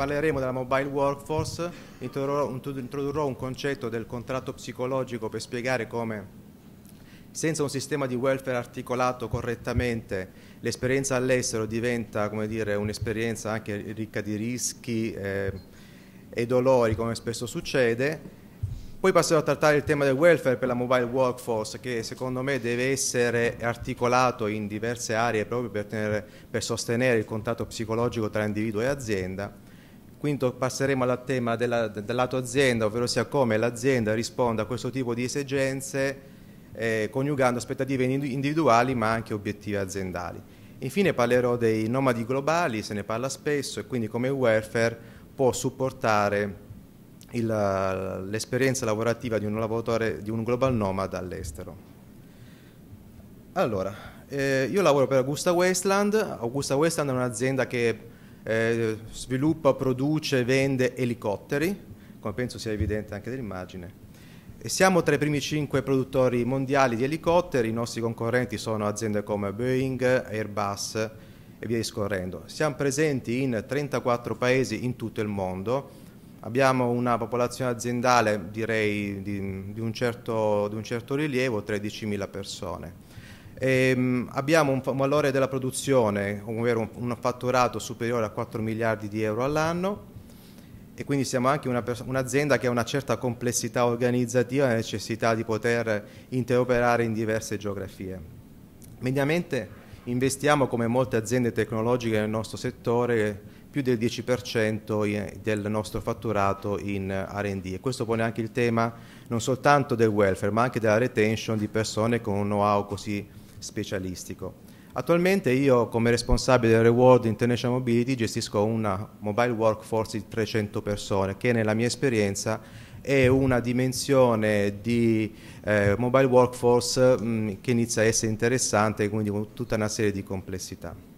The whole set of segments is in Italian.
Parleremo della mobile workforce, introdurrò un concetto del contratto psicologico per spiegare come senza un sistema di welfare articolato correttamente, l'esperienza all'estero diventa un'esperienza anche ricca di rischi eh, e dolori, come spesso succede. Poi passerò a trattare il tema del welfare per la mobile workforce, che secondo me deve essere articolato in diverse aree proprio per, tenere, per sostenere il contatto psicologico tra individuo e azienda quinto passeremo al tema della, del lato azienda, ovvero sia come l'azienda risponde a questo tipo di esigenze eh, coniugando aspettative individuali ma anche obiettivi aziendali. Infine parlerò dei nomadi globali, se ne parla spesso e quindi come welfare può supportare l'esperienza lavorativa di un lavoratore, di un global nomad all'estero. Allora, eh, io lavoro per Augusta Westland, Augusta Westland è un'azienda che eh, sviluppa, produce, vende elicotteri, come penso sia evidente anche dall'immagine. Siamo tra i primi cinque produttori mondiali di elicotteri, i nostri concorrenti sono aziende come Boeing, Airbus e via discorrendo. Siamo presenti in 34 paesi in tutto il mondo, abbiamo una popolazione aziendale direi di, di, un, certo, di un certo rilievo, 13.000 persone. E ehm, abbiamo un valore della produzione, ovvero un fatturato superiore a 4 miliardi di euro all'anno e quindi siamo anche un'azienda che ha una certa complessità organizzativa e necessità di poter interoperare in diverse geografie. Mediamente investiamo, come molte aziende tecnologiche nel nostro settore, più del 10% del nostro fatturato in RD e questo pone anche il tema non soltanto del welfare ma anche della retention di persone con un know-how così specialistico. Attualmente io come responsabile del Reward International Mobility gestisco una mobile workforce di 300 persone che nella mia esperienza è una dimensione di eh, mobile workforce mh, mm, che inizia a essere interessante quindi con tutta una serie di complessità.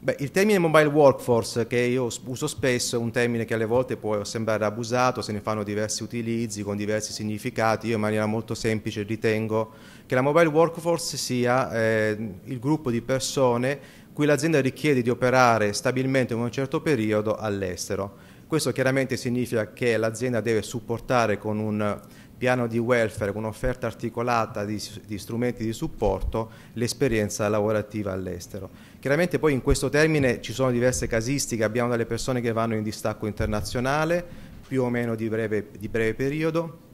Beh, il termine mobile workforce, che io uso spesso, è un termine che alle volte può sembrare abusato, se ne fanno diversi utilizzi con diversi significati. Io in maniera molto semplice ritengo che la mobile workforce sia eh, il gruppo di persone cui l'azienda richiede di operare stabilmente in un certo periodo all'estero. Questo chiaramente significa che l'azienda deve supportare con un piano di welfare con un'offerta articolata di, di, strumenti di supporto l'esperienza lavorativa all'estero. Chiaramente poi in questo termine ci sono diverse casistiche, abbiamo delle persone che vanno in distacco internazionale, più o meno di breve, di breve periodo,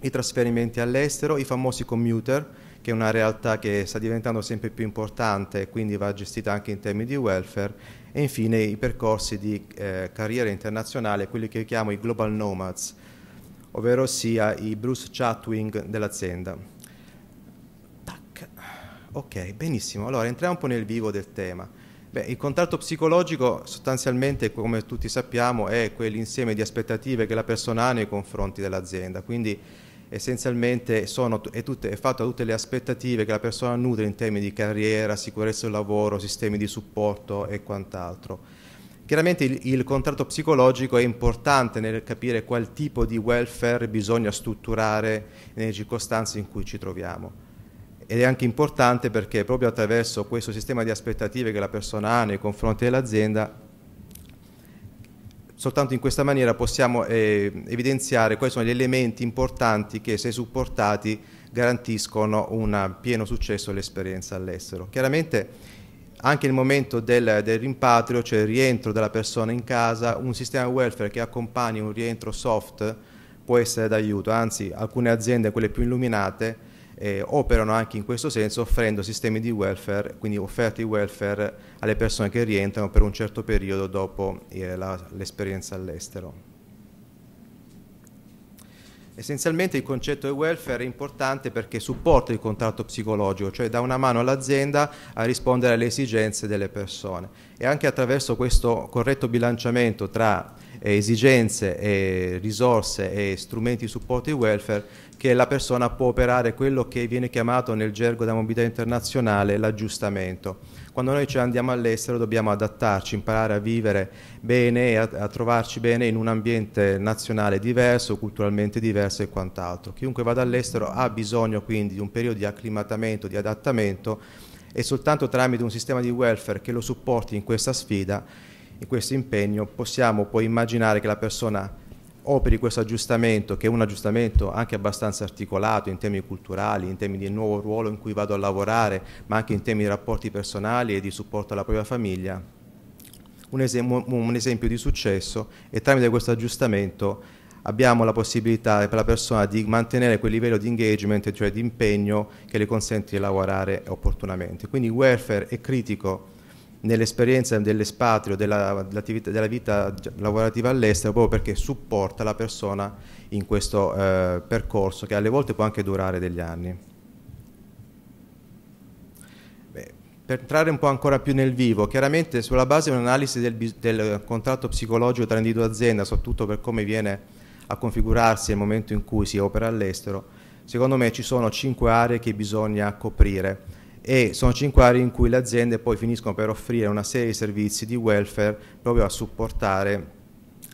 i trasferimenti all'estero, i famosi commuter, che è una realtà che sta diventando sempre più importante e quindi va gestita anche in termini di welfare, e infine i percorsi di eh, carriera internazionale, quelli che io chiamo i global nomads, ovvero sia i Bruce Chatwing dell'azienda. Ok, benissimo. Allora entriamo un po' nel vivo del tema. Beh, il contratto psicologico sostanzialmente, come tutti sappiamo, è quell'insieme di aspettative che la persona ha nei confronti dell'azienda, quindi essenzialmente sono, è, tutte, è, fatto da tutte le aspettative che la persona nutre in termini di carriera, sicurezza del lavoro, sistemi di supporto e quant'altro. Chiaramente il, il, contratto psicologico è importante nel capire qual tipo di welfare bisogna strutturare nelle circostanze in cui ci troviamo. Ed è anche importante perché proprio attraverso questo sistema di aspettative che la persona ha nei confronti dell'azienda, soltanto in questa maniera possiamo eh, evidenziare quali sono gli elementi importanti che, se supportati, garantiscono un pieno successo all'esperienza all'estero. Chiaramente anche nel momento del, del, rimpatrio, cioè il rientro della persona in casa, un sistema welfare che accompagni un rientro soft può essere d'aiuto, anzi alcune aziende, quelle più illuminate, eh, operano anche in questo senso offrendo sistemi di welfare, quindi offerte di welfare alle persone che rientrano per un certo periodo dopo eh, l'esperienza all'estero. Essenzialmente il concetto di welfare è importante perché supporta il contratto psicologico, cioè dà una mano all'azienda a rispondere alle esigenze delle persone e anche attraverso questo corretto bilanciamento tra eh, esigenze, e risorse e strumenti di supporto di welfare che la persona può operare quello che viene chiamato nel gergo della mobilità internazionale l'aggiustamento quando noi ce andiamo all'estero dobbiamo adattarci, imparare a vivere bene e a, a, trovarci bene in un ambiente nazionale diverso, culturalmente diverso e quant'altro. Chiunque vada all'estero ha bisogno quindi di un periodo di acclimatamento, di adattamento e soltanto tramite un sistema di welfare che lo supporti in questa sfida, in questo impegno, possiamo poi immaginare che la persona operi questo aggiustamento, che è un aggiustamento anche abbastanza articolato in temi culturali, in temi di nuovo ruolo in cui vado a lavorare, ma anche in temi di rapporti personali e di supporto alla propria famiglia, un, esempio, un esempio di successo e tramite questo aggiustamento abbiamo la possibilità per la persona di mantenere quel livello di engagement, cioè di impegno che le consente di lavorare opportunamente. Quindi il welfare è critico nell'esperienza dell'espatrio, della, della, vita lavorativa all'estero, proprio perché supporta la persona in questo eh, percorso che alle volte può anche durare degli anni. per entrare un po' ancora più nel vivo, chiaramente sulla base di un'analisi del, del, contratto psicologico tra individuo e azienda, soprattutto per come viene a configurarsi nel momento in cui si opera all'estero, secondo me ci sono cinque aree che bisogna coprire e sono cinque aree in cui le aziende poi finiscono per offrire una serie di servizi di welfare proprio a supportare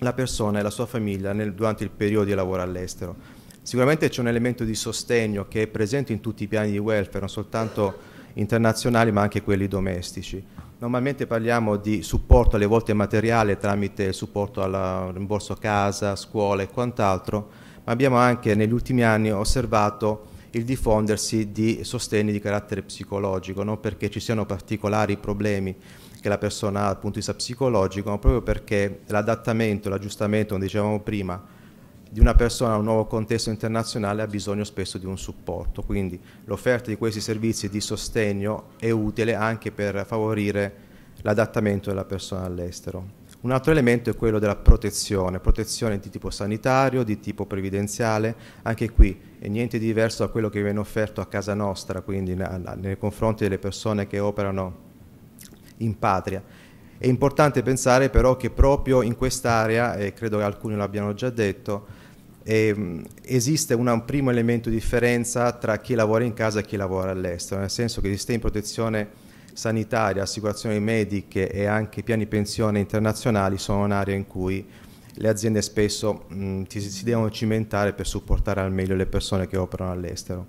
la persona e la sua famiglia nel, durante il periodo di lavoro all'estero. Sicuramente c'è un elemento di sostegno che è presente in tutti i piani di welfare, non soltanto internazionali ma anche quelli domestici. Normalmente parliamo di supporto alle volte materiale tramite supporto al rimborso casa, scuola e quant'altro, ma abbiamo anche negli ultimi anni osservato il diffondersi di sostegni di carattere psicologico, non perché ci siano particolari problemi che la persona ha dal punto di vista psicologico, ma proprio perché l'adattamento, l'aggiustamento, come dicevamo prima, di una persona a un nuovo contesto internazionale ha bisogno spesso di un supporto, quindi l'offerta di questi servizi di sostegno è utile anche per favorire l'adattamento della persona all'estero. Un altro elemento è quello della protezione, protezione di tipo sanitario, di tipo previdenziale, anche qui è niente di diverso da quello che viene offerto a casa nostra, quindi nei confronti delle persone che operano in patria. È importante pensare però che proprio in quest'area, e credo che alcuni l'abbiano già detto, e, ehm, esiste una, un primo elemento di differenza tra chi lavora in casa e chi lavora all'estero, nel senso che i sistemi protezione sanitarie, assicurazioni mediche e anche piani pensione internazionali sono un'area in cui le aziende spesso mh, mm, ti, si devono cimentare per supportare al meglio le persone che operano all'estero.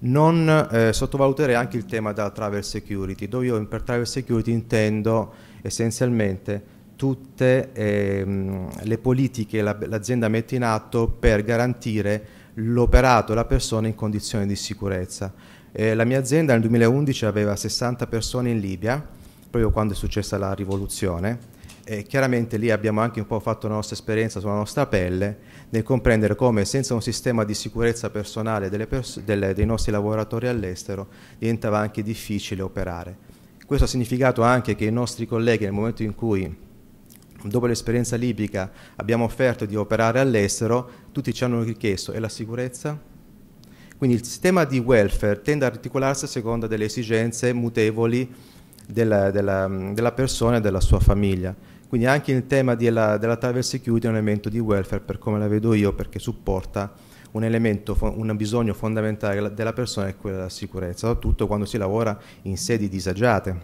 Non eh, sottovaluterei anche il tema della travel security, dove io per travel security intendo essenzialmente tutte eh, le politiche che l'azienda mette in atto per garantire l'operato e la persona in condizioni di sicurezza. Eh, la mia azienda nel 2011 aveva 60 persone in Libia, proprio quando è successa la rivoluzione, e chiaramente lì abbiamo anche un po' fatto la nostra esperienza sulla nostra pelle nel comprendere come senza un sistema di sicurezza personale pers delle, dei nostri lavoratori all'estero diventava anche difficile operare. Questo ha significato anche che i nostri colleghi nel momento in cui dopo l'esperienza libica abbiamo offerto di operare all'estero, tutti ci hanno richiesto e la sicurezza? Quindi il sistema di welfare tende a articolarsi a seconda delle esigenze mutevoli della, della, della persona e della sua famiglia. Quindi anche il tema della, della travel security è un elemento di welfare per come la vedo io perché supporta un elemento, un bisogno fondamentale della persona è quello della sicurezza, soprattutto quando si lavora in sedi disagiate.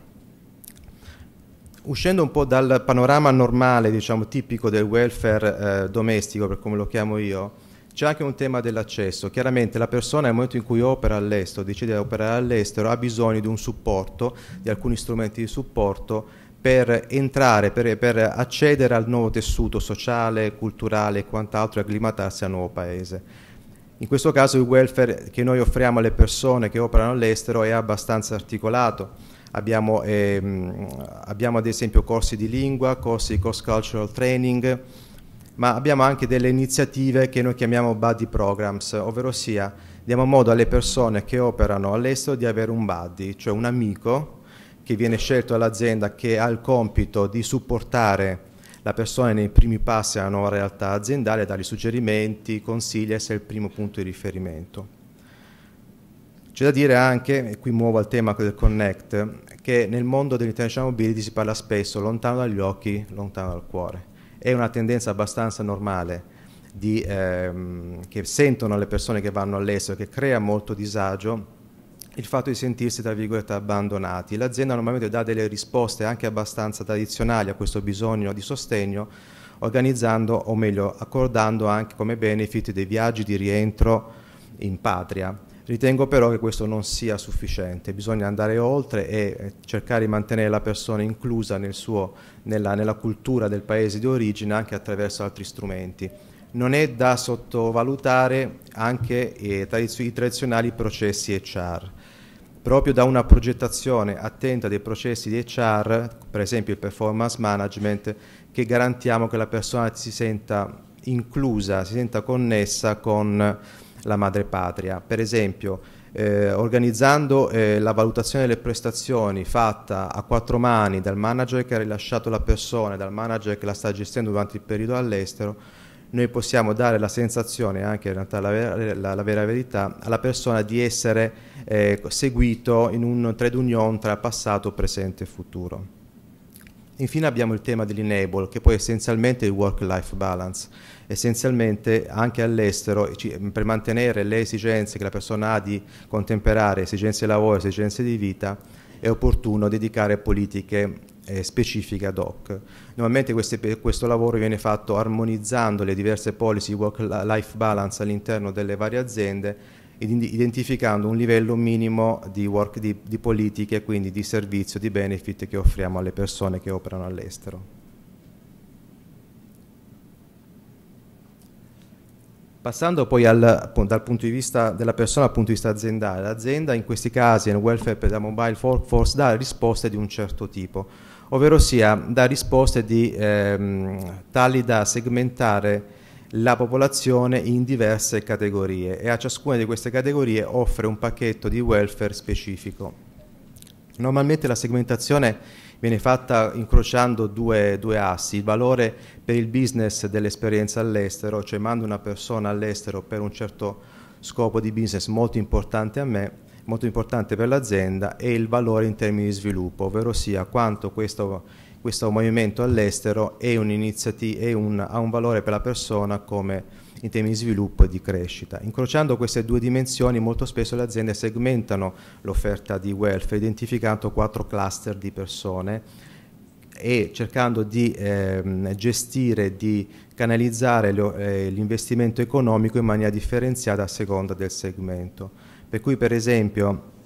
Uscendo un po' dal panorama normale, diciamo tipico del welfare eh, domestico, per come lo chiamo io, c'è anche un tema dell'accesso. Chiaramente la persona nel momento in cui opera all'estero, decide di operare all'estero, ha bisogno di un supporto, di alcuni strumenti di supporto per entrare, per, per accedere al nuovo tessuto sociale, culturale e quant'altro e acclimatarsi al nuovo paese. In questo caso il welfare che noi offriamo alle persone che operano all'estero è abbastanza articolato. Abbiamo, ehm, abbiamo ad esempio corsi di lingua, corsi di cross-cultural training, ma abbiamo anche delle iniziative che noi chiamiamo buddy programs, ovvero sia diamo modo alle persone che operano all'estero di avere un buddy, cioè un amico che viene scelto dall'azienda che ha il compito di supportare la persona nei primi passi alla nuova realtà aziendale, dargli suggerimenti, consigli, essere il primo punto di riferimento. C'è da dire anche, e qui muovo al tema del Connect, che nel mondo dell'international diciamo mobility si parla spesso lontano dagli occhi, lontano dal cuore è una tendenza abbastanza normale di, ehm, che sentono le persone che vanno all'estero, che crea molto disagio il fatto di sentirsi tra virgolette abbandonati. L'azienda normalmente dà delle risposte anche abbastanza tradizionali a questo bisogno di sostegno, organizzando o meglio accordando anche come benefit dei viaggi di rientro in patria Ritengo però che questo non sia sufficiente, bisogna andare oltre e eh, cercare di mantenere la persona inclusa nel suo, nella, nella cultura del paese di origine anche attraverso altri strumenti non è da sottovalutare anche eh, i tradizionali processi HR. Proprio da una progettazione attenta dei processi di HR, per esempio il performance management, che garantiamo che la persona si senta inclusa, si senta connessa con la madre patria. Per esempio, eh, organizzando eh, la valutazione delle prestazioni fatta a quattro mani dal manager che ha rilasciato la persona e dal manager che la sta gestendo durante il periodo all'estero, noi possiamo dare la sensazione, anche in realtà la vera, la, la vera verità, alla persona di essere eh, seguito in un trade union tra passato, presente e futuro. Infine abbiamo il tema dell'enable, che poi è essenzialmente il work-life balance. Essenzialmente anche all'estero, per mantenere le esigenze che la persona ha di contemperare esigenze di lavoro, e esigenze di vita, è opportuno dedicare politiche eh, specifiche ad hoc. Normalmente queste, questo lavoro viene fatto armonizzando le diverse policy work-life balance all'interno delle varie aziende identificando un livello minimo di, work, di, di politiche, quindi di servizio, di benefit che offriamo alle persone che operano all'estero. Passando poi al, dal punto di vista della persona dal punto di vista aziendale, l'azienda in questi casi nel welfare per la mobile workforce dà risposte di un certo tipo, ovvero sia dà risposte di, ehm, tali da segmentare la popolazione in diverse categorie e a ciascuna di queste categorie offre un pacchetto di welfare specifico. Normalmente la segmentazione viene fatta incrociando due, due, assi, il valore per il business dell'esperienza all'estero, cioè mando una persona all'estero per un certo scopo di business molto importante a me, molto importante per l'azienda, e il valore in termini di sviluppo, ovvero sia quanto questo questo movimento all'estero è, un, è un, ha un valore per la persona come in termini di sviluppo e di crescita. Incrociando queste due dimensioni molto spesso le aziende segmentano l'offerta di welfare identificando quattro cluster di persone e cercando di eh, gestire, di canalizzare eh, l'investimento eh, economico in maniera differenziata a seconda del segmento. Per cui per esempio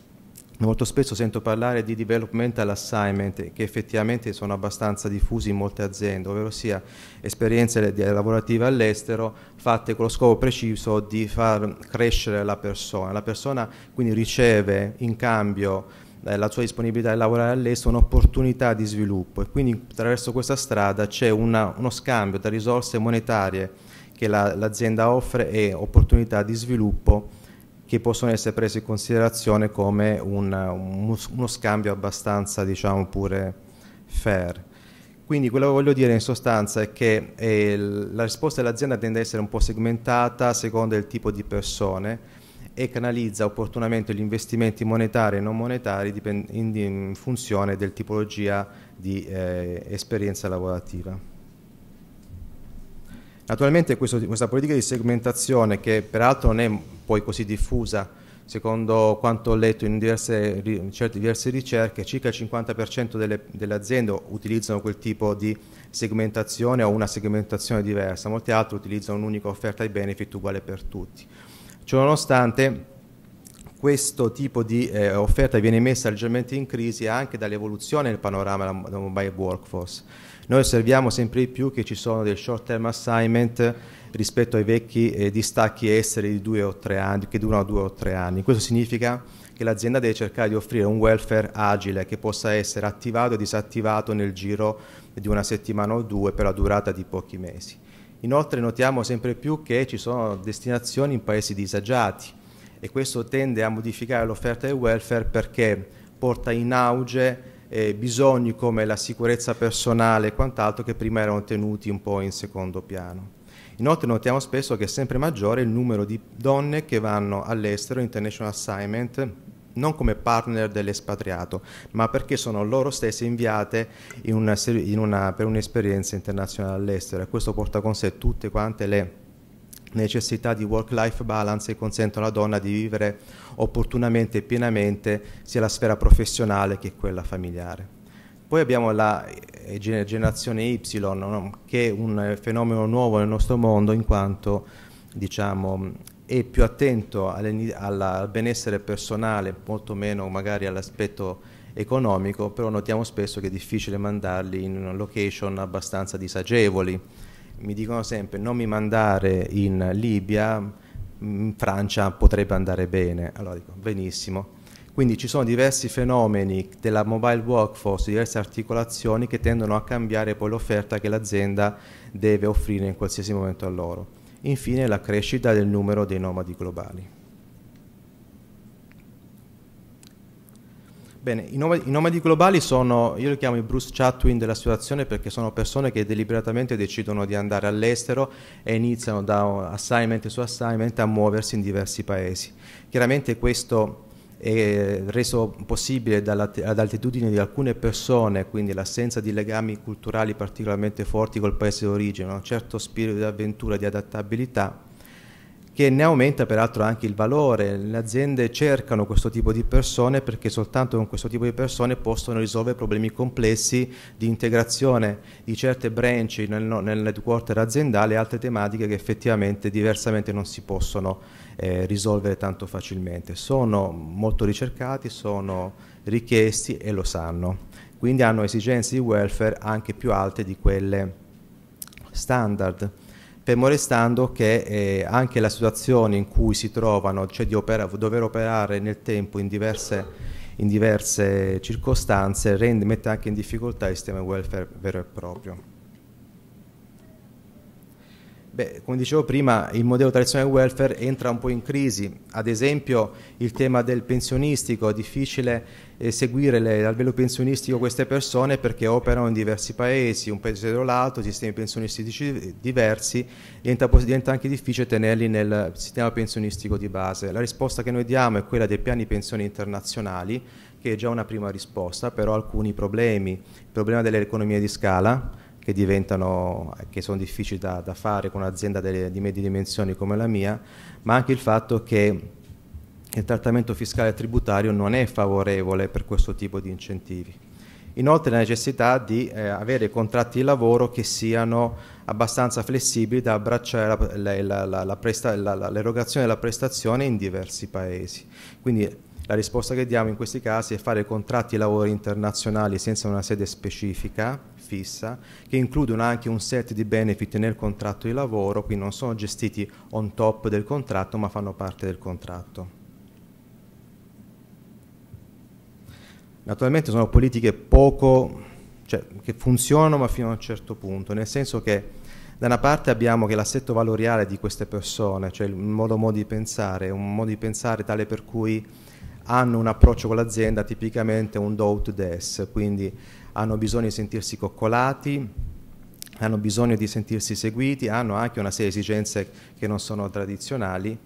Molto spesso sento parlare di developmental assignment che effettivamente sono abbastanza diffusi in molte aziende, ovvero sia esperienze lavorative all'estero fatte con lo scopo preciso di far crescere la persona. La persona quindi riceve in cambio eh, la sua disponibilità di lavorare all'estero un'opportunità di sviluppo e quindi attraverso questa strada c'è uno scambio tra risorse monetarie che l'azienda offre e opportunità di sviluppo che possono essere presi in considerazione come un, un, uno scambio abbastanza, diciamo, pure fair. Quindi quello che voglio dire in sostanza è che eh, la risposta dell'azienda tende ad essere un po' segmentata a seconda del tipo di persone e canalizza opportunamente gli investimenti monetari e non monetari in, in funzione del tipologia di eh, esperienza lavorativa. Naturalmente questo, questa politica di segmentazione, che peraltro non è poi così diffusa, secondo quanto ho letto in diverse, in diverse ricerche, circa il 50% delle, delle, aziende utilizzano quel tipo di segmentazione o una segmentazione diversa, molte altre utilizzano un'unica offerta di benefit uguale per tutti. Ciononostante questo tipo di eh, offerta viene messa leggermente in crisi anche dall'evoluzione del panorama della mobile workforce noi osserviamo sempre di più che ci sono dei short term assignment rispetto ai vecchi eh, distacchi esteri di anni, che durano due o tre anni. Questo significa che l'azienda deve cercare di offrire un welfare agile che possa essere attivato e disattivato nel giro di una settimana o due per la durata di pochi mesi. Inoltre notiamo sempre più che ci sono destinazioni in paesi disagiati e questo tende a modificare l'offerta del welfare perché porta in auge eh, bisogni come la sicurezza personale e quant'altro che prima erano tenuti un po' in secondo piano. Inoltre notiamo spesso che è sempre maggiore il numero di donne che vanno all'estero, international assignment, non come partner dell'espatriato, ma perché sono loro stesse inviate in una, in una, per un'esperienza internazionale all'estero e questo porta con sé tutte quante le necessità di work-life balance che consentono alla donna di vivere opportunamente e pienamente sia la sfera professionale che quella familiare. Poi abbiamo la eh, generazione Y, che è un eh, fenomeno nuovo nel nostro mondo in quanto diciamo, è più attento al benessere personale, molto meno magari all'aspetto economico, però notiamo spesso che è difficile mandarli in location abbastanza disagevoli mi dicono sempre non mi mandare in Libia, in Francia potrebbe andare bene. Allora dico benissimo. Quindi ci sono diversi fenomeni della mobile workforce, diverse articolazioni che tendono a cambiare poi l'offerta che l'azienda deve offrire in qualsiasi momento a loro. Infine la crescita del numero dei nomadi globali. Bene, i nomadi, i nomadi, globali sono, io li chiamo i Bruce Chatwin della situazione perché sono persone che deliberatamente decidono di andare all'estero e iniziano da assignment su assignment a muoversi in diversi paesi. Chiaramente questo è reso possibile dall'altitudine di alcune persone, quindi l'assenza di legami culturali particolarmente forti col paese d'origine, un certo spirito di avventura, di adattabilità che ne aumenta peraltro anche il valore. Le aziende cercano questo tipo di persone perché soltanto con questo tipo di persone possono risolvere problemi complessi di integrazione di certe branch nel, nel headquarter aziendale e altre tematiche che effettivamente diversamente non si possono eh, risolvere tanto facilmente. Sono molto ricercati, sono richiesti e lo sanno. Quindi hanno esigenze di welfare anche più alte di quelle standard fermo restando che eh, anche la situazione in cui si trovano, cioè di opera, dover operare nel tempo in diverse, in diverse circostanze, rende, mette anche in difficoltà il sistema welfare vero e proprio. Beh, come dicevo prima, il modello tradizionale welfare entra un po' in crisi, ad esempio il tema del pensionistico, è difficile eh, seguire le, a livello pensionistico queste persone perché operano in diversi paesi, un paese o l'altro, sistemi pensionistici diversi, diventa, diventa anche difficile tenerli nel sistema pensionistico di base. La risposta che noi diamo è quella dei piani pensioni internazionali, che è già una prima risposta, però alcuni problemi, il problema delle economie di scala, che, che sono difficili da, da fare con un'azienda di medie dimensioni come la mia, ma anche il fatto che il trattamento fiscale e tributario non è favorevole per questo tipo di incentivi. Inoltre la necessità di eh, avere contratti di lavoro che siano abbastanza flessibili da abbracciare l'erogazione della prestazione in diversi paesi. Quindi la risposta che diamo in questi casi è fare contratti di lavoro internazionali senza una sede specifica, fissa, che includono anche un set di benefit nel contratto di lavoro, quindi non sono gestiti on top del contratto ma fanno parte del contratto. Naturalmente sono politiche poco, cioè, che funzionano ma fino a un certo punto, nel senso che da una parte abbiamo che l'assetto valoriale di queste persone, cioè il loro modo di pensare, un modo di pensare tale per cui hanno un approccio con l'azienda tipicamente un do to des, quindi hanno bisogno di sentirsi coccolati, hanno bisogno di sentirsi seguiti, hanno anche una serie di esigenze che non sono tradizionali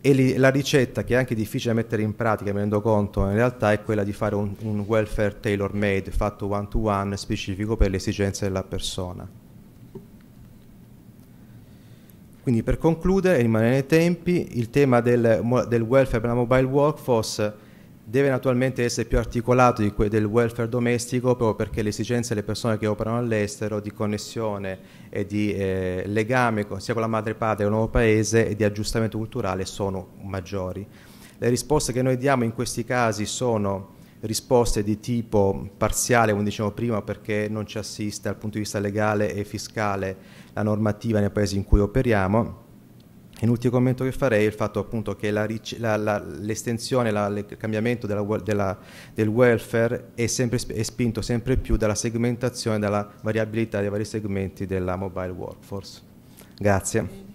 e li, la ricetta che è anche difficile da mettere in pratica, mi rendo conto, in realtà è quella di fare un, un welfare tailor made, fatto one to one, specifico per le esigenze della persona. Quindi per concludere, rimanere nei tempi, il tema del, del welfare per la mobile workforce deve naturalmente essere più articolato di del welfare domestico proprio perché le esigenze delle persone che operano all'estero di connessione e di eh, legame sia con la madre padre che con il nuovo paese e di aggiustamento culturale sono maggiori. Le risposte che noi diamo in questi casi sono risposte di tipo parziale, come dicevo prima, perché non ci assiste dal punto di vista legale e fiscale la normativa nei paesi in cui operiamo. E l'ultimo commento che farei è il fatto appunto che l'estensione, il cambiamento della, della, del welfare è, sempre, è, spinto sempre più dalla segmentazione, dalla variabilità dei vari segmenti della mobile workforce. Grazie.